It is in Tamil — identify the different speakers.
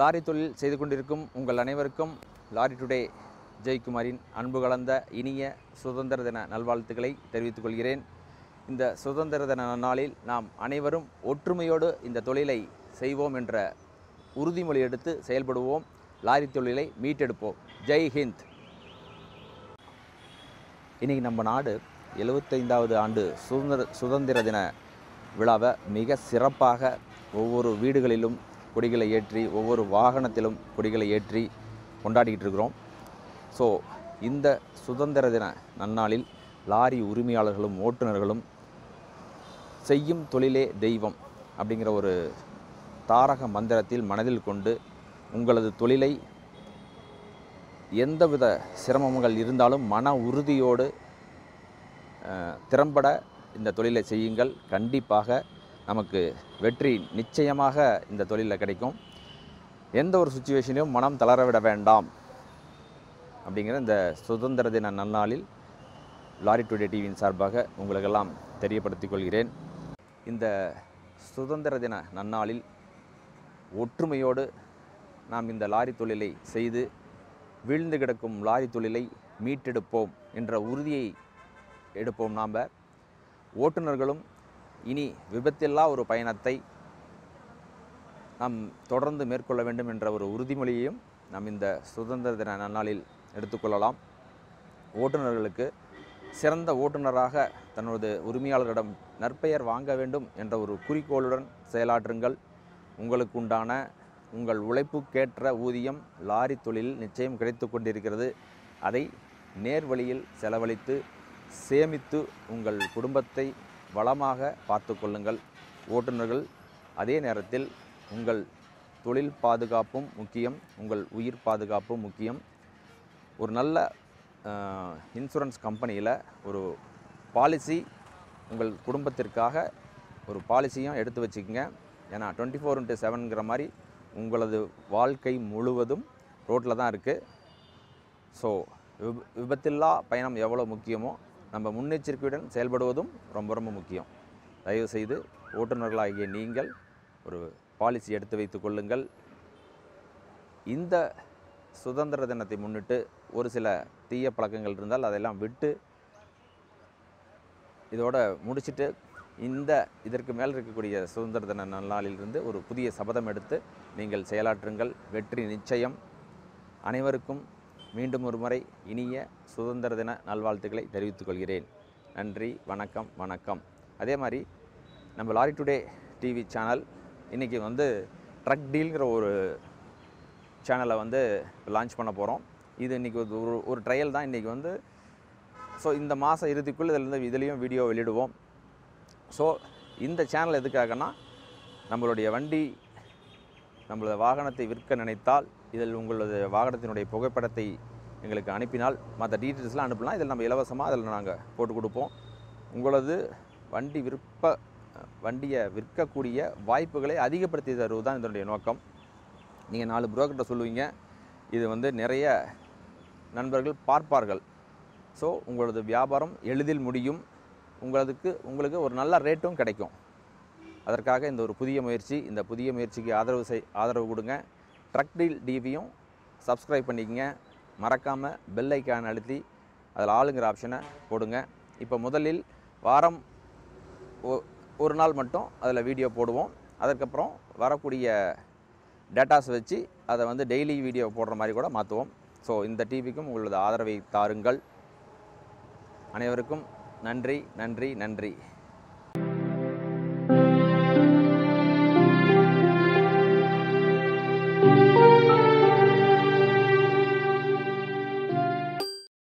Speaker 1: லாரி தொழில் செய்து கொண்டிருக்கும் உங்கள் அனைவருக்கும் லாரி டுடே ஜெயக்குமாரின் அன்பு கலந்த இனிய சுதந்திர தின நல்வாழ்த்துக்களை தெரிவித்துக் கொள்கிறேன் இந்த சுதந்திர தின நாளில் நாம் அனைவரும் ஒற்றுமையோடு இந்த தொழிலை செய்வோம் என்ற உறுதிமொழி எடுத்து செயல்படுவோம் லாரி தொழிலை மீட்டெடுப்போம் ஜெய் ஹிந்த் இன்றைக்கி நம்ம நாடு எழுபத்தைந்தாவது ஆண்டு சுதந்திர சுதந்திர தின விழாவை மிக சிறப்பாக ஒவ்வொரு வீடுகளிலும் கொடிகளை ஏற்றி ஒவ்வொரு வாகனத்திலும் கொடிகளை ஏற்றி கொண்டாடிக்கிட்டு இருக்கிறோம் ஸோ இந்த சுதந்திர தின நன்னாளில் லாரி உரிமையாளர்களும் ஓட்டுநர்களும் செய்யும் தொழிலே தெய்வம் அப்படிங்கிற ஒரு தாரக மந்திரத்தில் மனதில் கொண்டு உங்களது தொழிலை எந்தவித சிரமங்கள் இருந்தாலும் மன உறுதியோடு திறம்பட இந்த தொழிலை செய்யுங்கள் கண்டிப்பாக நமக்கு வெற்றி நிச்சயமாக இந்த தொழிலில் கிடைக்கும் எந்த ஒரு சுச்சுவேஷனையும் மனம் தளரவிட வேண்டாம் அப்படிங்கிற இந்த சுதந்திர தின நன்னாளில் லாரி டுடே டிவியின் சார்பாக உங்களுக்கெல்லாம் தெரியப்படுத்திக் கொள்கிறேன் இந்த சுதந்திர தின நன்னாளில் ஒற்றுமையோடு நாம் இந்த லாரி தொழிலை செய்து வீழ்ந்து கிடக்கும் லாரி தொழிலை மீட்டெடுப்போம் என்ற உறுதியை எடுப்போம் நாம் ஓட்டுநர்களும் இனி விபத்தில்லா ஒரு பயணத்தை நாம் தொடர்ந்து மேற்கொள்ள வேண்டும் என்ற ஒரு உறுதிமொழியையும் நாம் இந்த சுதந்திர தின நன்னாளில் எடுத்துக்கொள்ளலாம் ஓட்டுநர்களுக்கு சிறந்த ஓட்டுநராக தனது உரிமையாளரிடம் நற்பெயர் வாங்க வேண்டும் என்ற ஒரு குறிக்கோளுடன் செயலாற்றுங்கள் உங்களுக்கு உண்டான உங்கள் உழைப்புக்கேற்ற ஊதியம் லாரி தொழிலில் நிச்சயம் கிடைத்து கொண்டிருக்கிறது அதை நேர்வழியில் செலவழித்து சேமித்து உங்கள் குடும்பத்தை வளமாக பார்த்து கொள்ளுங்கள் ஓட்டுநர்கள் அதே நேரத்தில் உங்கள் தொழில் பாதுகாப்பும் முக்கியம் உங்கள் உயிர் பாதுகாப்பும் முக்கியம் ஒரு நல்ல இன்சூரன்ஸ் கம்பெனியில் ஒரு பாலிசி உங்கள் குடும்பத்திற்காக ஒரு பாலிசியும் எடுத்து வச்சுக்கோங்க ஏன்னா டுவெண்ட்டி ஃபோர் இன்ட்டு செவனுங்கிற மாதிரி உங்களது வாழ்க்கை முழுவதும் ரோட்டில் தான் இருக்குது ஸோ விப விபத்தில்லா பயணம் எவ்வளோ முக்கியமோ நம்ம முன்னெச்சரிக்கையுடன் செயல்படுவதும் ரொம்ப ரொம்ப முக்கியம் தயவுசெய்து ஓட்டுநர்களாகிய நீங்கள் ஒரு பாலிசி எடுத்து வைத்து கொள்ளுங்கள் இந்த சுதந்திர தினத்தை முன்னிட்டு ஒரு சில தீய பழக்கங்கள் இருந்தால் அதெல்லாம் விட்டு இதோட முடிச்சுட்டு இந்த இதற்கு மேல் இருக்கக்கூடிய சுதந்திர தின நன்னாளிலிருந்து ஒரு புதிய சபதம் எடுத்து நீங்கள் செயலாற்றுங்கள் வெற்றி நிச்சயம் அனைவருக்கும் மீண்டும் ஒரு முறை இனிய சுதந்திர தின நல்வாழ்த்துக்களை தெரிவித்துக் கொள்கிறேன் நன்றி வணக்கம் வணக்கம் அதே மாதிரி நம்ம லாரி டுடே டிவி சேனல் இன்றைக்கி வந்து ட்ரக் டீலுங்கிற ஒரு சேனலை வந்து லான்ச் பண்ண போகிறோம் இது இன்றைக்கி ஒரு ஒரு ட்ரையல் தான் இன்றைக்கி வந்து ஸோ இந்த மாதம் இறுதிக்குள் இதிலேருந்து இதுலேயும் வீடியோ வெளியிடுவோம் ஸோ இந்த சேனல் எதுக்காகனா நம்மளுடைய வண்டி நம்மளது வாகனத்தை விற்க நினைத்தால் இதில் உங்களது வாகனத்தினுடைய புகைப்படத்தை எங்களுக்கு அனுப்பினால் மற்ற டீட்டெயில்ஸ்லாம் அனுப்பலாம் இதில் நம்ம இலவசமாக அதில் நாங்கள் போட்டு கொடுப்போம் உங்களது வண்டி விற்ப வண்டியை விற்கக்கூடிய வாய்ப்புகளை அதிகப்படுத்தி தருவது தான் இதனுடைய நோக்கம் நீங்கள் நாலு புரோக்கர்கிட்ட சொல்லுவீங்க இது வந்து நிறைய நண்பர்கள் பார்ப்பார்கள் ஸோ உங்களது வியாபாரம் எளிதில் முடியும் உங்களுக்கு உங்களுக்கு ஒரு நல்ல ரேட்டும் கிடைக்கும் அதற்காக இந்த ஒரு புதிய முயற்சி இந்த புதிய முயற்சிக்கு ஆதரவு செய் ஆதரவு கொடுங்க ட்ரக் டீல் டிவியும் சப்ஸ்கிரைப் பண்ணிக்கங்க மறக்காமல் பெல் ஐக்கான் அழுத்தி அதில் ஆளுங்கிற ஆப்ஷனை போடுங்க இப்போ முதலில் வாரம் ஒரு நாள் மட்டும் அதில் வீடியோ போடுவோம் அதுக்கப்புறம் வரக்கூடிய டேட்டாஸ் வச்சு அதை வந்து டெய்லி வீடியோ போடுற மாதிரி கூட மாற்றுவோம் ஸோ இந்த டிவிக்கும் உங்களது ஆதரவை தாருங்கள் அனைவருக்கும் நன்றி நன்றி நன்றி